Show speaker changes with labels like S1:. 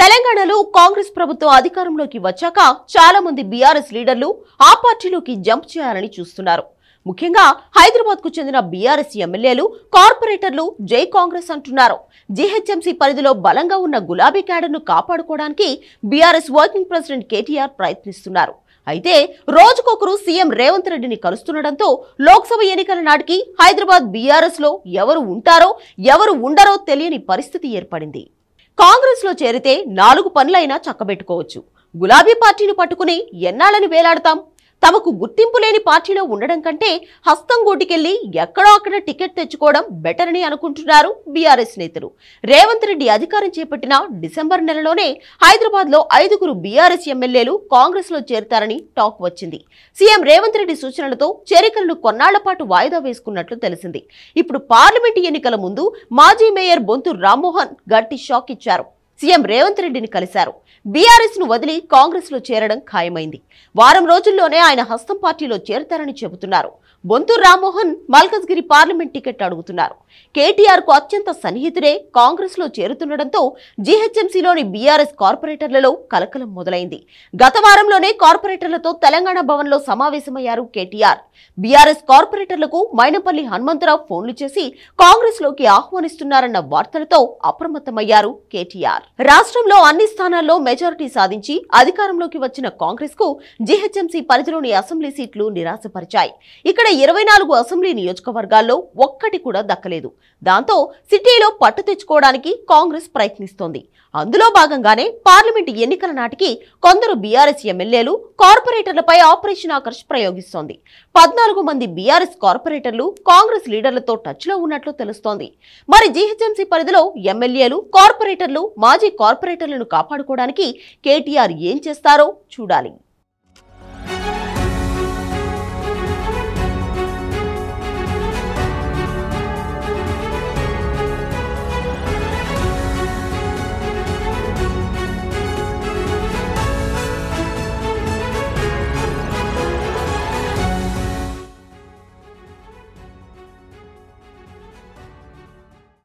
S1: తెలంగాణలో కాంగ్రెస్ ప్రభుత్వం అధికారంలోకి వచ్చాక చాలా మంది బీఆర్ఎస్ లీడర్లు ఆ పార్టీలోకి జంప్ చేయాలని చూస్తున్నారు ముఖ్యంగా హైదరాబాద్ కు చెందిన బీఆర్ఎస్ ఎమ్మెల్యేలు కార్పొరేటర్లు జై కాంగ్రెస్ అంటున్నారు జీహెచ్ఎంసీ పరిధిలో బలంగా ఉన్న గులాబీ క్యాడర్ను కాపాడుకోవడానికి బీఆర్ఎస్ వర్కింగ్ ప్రెసిడెంట్ కేటీఆర్ ప్రయత్నిస్తున్నారు అయితే రోజుకొకరు సీఎం రేవంత్ రెడ్డిని కలుస్తుండటంతో లోక్సభ ఎన్నికల నాటికి హైదరాబాద్ బీఆర్ఎస్ లో ఎవరు ఉంటారో ఎవరు ఉండరో తెలియని పరిస్థితి ఏర్పడింది కాంగ్రెస్ లో చేరితే నాలుగు పనులైనా చక్కబెట్టుకోవచ్చు గులాబీ పార్టీని పట్టుకుని ఎన్నాళ్ళని వేలాడతాం తమకు గుర్తింపు లేని పార్టీలో ఉండడం కంటే హస్తం గోటికెళ్లి ఎక్కడో అక్కడ టికెట్ తెచ్చుకోవడం బెటర్ అని అనుకుంటున్నారు బీఆర్ఎస్ నేతలు రేవంత్ రెడ్డి అధికారం చేపట్టిన డిసెంబర్ నెలలోనే హైదరాబాద్ లో ఐదుగురు బీఆర్ఎస్ ఎమ్మెల్యేలు కాంగ్రెస్ లో చేరతారని టాక్ వచ్చింది సీఎం రేవంత్ రెడ్డి సూచనలతో చేరికలను కొన్నాళ్ల పాటు వాయిదా వేసుకున్నట్లు తెలిసింది ఇప్పుడు పార్లమెంటు ఎన్నికల ముందు మాజీ మేయర్ బొంతు రామ్మోహన్ గట్టి షాక్ ఇచ్చారు సీఎం రేవంత్ రెడ్డిని కలిశారు బీఆర్ఎస్ ను వదిలి కాంగ్రెస్ లో చేరడం ఖాయమైంది వారం రోజుల్లోనే ఆయన హస్తం పార్టీలో చేరతారని చెబుతున్నారు బొంతు రామ్మోహన్ మల్కజ్గిరి పార్లమెంట్ టికెట్ అడుగుతున్నారు కేటీఆర్ కు అత్యంత సన్నిహితుడే కాంగ్రెస్ లో చేరుతుండటంతో జీహెచ్ఎంసీలోని బీఆర్ఎస్ కార్పొరేటర్లలో కలకలం మొదలైంది గత వారంలోనే కార్పొరేటర్లతో తెలంగాణ భవన్లో సమావేశమయ్యారు కేటీఆర్ బీఆర్ఎస్ కార్పొరేటర్లకు మైనపల్లి హనుమంతరావు ఫోన్లు చేసి కాంగ్రెస్ లోకి ఆహ్వానిస్తున్నారన్న వార్తలతో అప్రమత్తమయ్యారు కేటీఆర్ రాష్ట్రంలో అన్ని స్థానాల్లో మెజారిటీ సాధించి అధికారంలోకి వచ్చిన కాంగ్రెస్ కు జీహెచ్ఎంసీ పరిధిలోని అసెంబ్లీ సీట్లు నిరాశపరిచాయి ఇక్కడ ఇరవై నాలుగు అసెంబ్లీ నియోజకవర్గాల్లో ఒక్కటి కూడా దక్కలేదు దాంతో సిటీలో పట్టు తెచ్చుకోవడానికి కాంగ్రెస్ ప్రయత్నిస్తోంది అందులో భాగంగానే పార్లమెంటు ఎన్నికల నాటికి కొందరు బీఆర్ఎస్ ఎమ్మెల్యేలు కార్పొరేటర్లపై ఆపరేషన్ ఆకర్ష్ ప్రయోగిస్తోంది పద్నాలుగు మంది బీఆర్ఎస్ కార్పొరేటర్లు కాంగ్రెస్ లీడర్లతో టచ్లో ఉన్నట్లు తెలుస్తోంది మరి జీహెచ్ఎంసీ పరిధిలో ఎమ్మెల్యేలు కార్పొరేటర్లు మాజీ కార్పొరేటర్లను కాపాడుకోవడానికి కేటీఆర్ ఏం చేస్తారో చూడాలి